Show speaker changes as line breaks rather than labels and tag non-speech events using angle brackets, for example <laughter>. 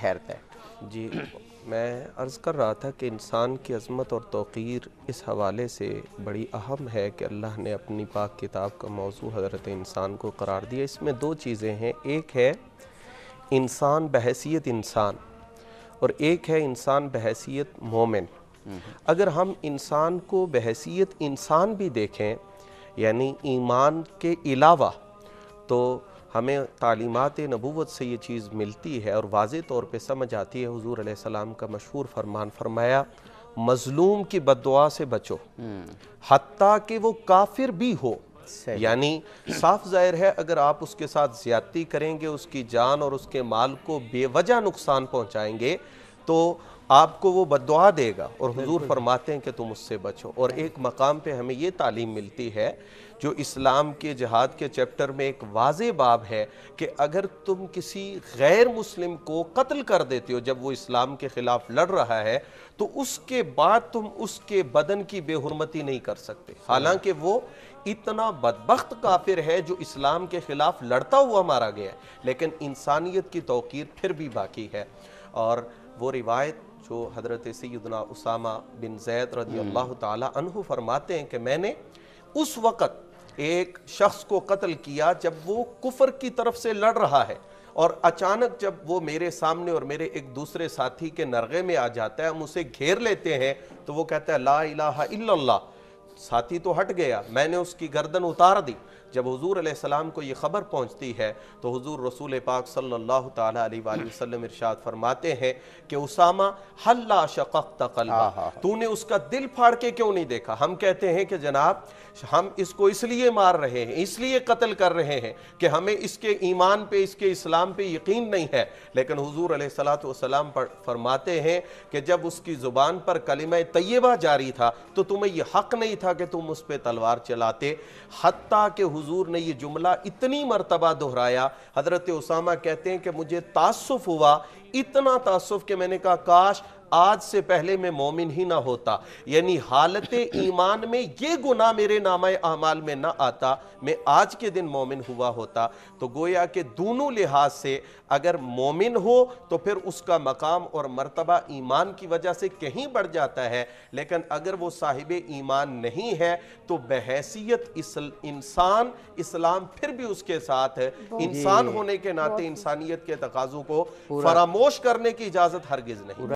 ठहर है जी मैं अर्ज़ कर रहा था कि इंसान की अजमत और तोक़ीर इस हवाले से बड़ी अहम है कि अल्लाह ने अपनी पाक किताब का मौजू हज़रत इंसान को करार दिया इसमें दो चीज़ें हैं एक है इंसान बहसीत इंसान और एक है इंसान बहसीत मोमिन हम्म। अगर हम इंसान को बहसीत इंसान भी देखें यानी ईमान के अलावा तो हमें तालीमत नबूत से ये चीज़ मिलती है और वाज तौर पर समझ आती है हजूर आसमाम का मशहूर फरमान फरमाया मजलूम की बदवा से बचो हम्म। हती कि वो काफिर भी हो यानी साफ जाहिर है अगर आप उसके साथ ज्यादती करेंगे उसकी जान और उसके माल को बेवजह नुकसान पहुंचाएंगे तो आपको वो बदवा देगा और हजूर फरमाते हैं कि तुम उससे बचो और एक मकाम पे हमें ये तालीम मिलती है जो इस्लाम के जहाद के चैप्टर में एक वाज बाब है कि अगर तुम किसी गैर मुस्लिम को कत्ल कर देते हो जब वो इस्लाम के ख़िलाफ़ लड़ रहा है तो उसके बाद तुम उसके बदन की बेहरमती नहीं कर सकते हालांकि वो इतना बदबक काफिर है जो इस्लाम के ख़िलाफ़ लड़ता हुआ मारा गया लेकिन इंसानियत की तोकीर फिर भी बाकी है और वो रिवायत जो हजरत सैदना उसामा बिन जैद रदी अल्लाह हम्म। तहु फरमाते हैं कि मैंने उस वक़्त एक शख्स को कत्ल किया जब वो कुफर की तरफ से लड़ रहा है और अचानक जब वो मेरे सामने और मेरे एक दूसरे साथी के नरगे में आ जाता है हम उसे घेर लेते हैं तो वो कहता है ला इलाहा इल्लल्लाह साथी तो हट गया मैंने उसकी गर्दन उतार दी जब हजूर आसमाम को ये ख़बर पहुंचती है तो हजूर रसूल पाक सल्ला वसल्लम इरशाद फरमाते हैं कि उसामा हल्ला शक़ तकल्ला तूने उसका दिल फाड़ के क्यों नहीं देखा हम कहते हैं कि जनाब हम इसको इसलिए मार रहे हैं इसलिए कत्ल कर रहे हैं कि हमें इसके ईमान पे इसके इस्लाम पे यकीन नहीं है लेकिन हजूर सलाम फरमाते हैं कि जब उसकी ज़ुबान पर कलिम तय्यबा जारी था तो तुम्हें यह हक नहीं था कि तुम उस पर तलवार चलाते हती के हुजूर ने ये जुमला इतनी मरतबा दोहराया हज़रत उसामा कहते हैं कि मुझे तासुफ़ हुआ इतना तसफ़ कि मैंने कहा काश आज से पहले मैं मोमिन ही ना होता यानी हालत <laughs> ईमान में ये गुना मेरे नामा अमाल में ना आता मैं आज के दिन मोमिन हुआ होता तो गोया के दोनों लिहाज से अगर मोमिन हो तो फिर उसका मकाम और मर्तबा ईमान की वजह से कहीं बढ़ जाता है लेकिन अगर वो साहिब ईमान नहीं है तो बहसीत इंसान इस्लाम फिर भी उसके साथ है इंसान होने के नाते इंसानियत के तकाजों को फरामोश दोष करने की इजाजत हरगिज नहीं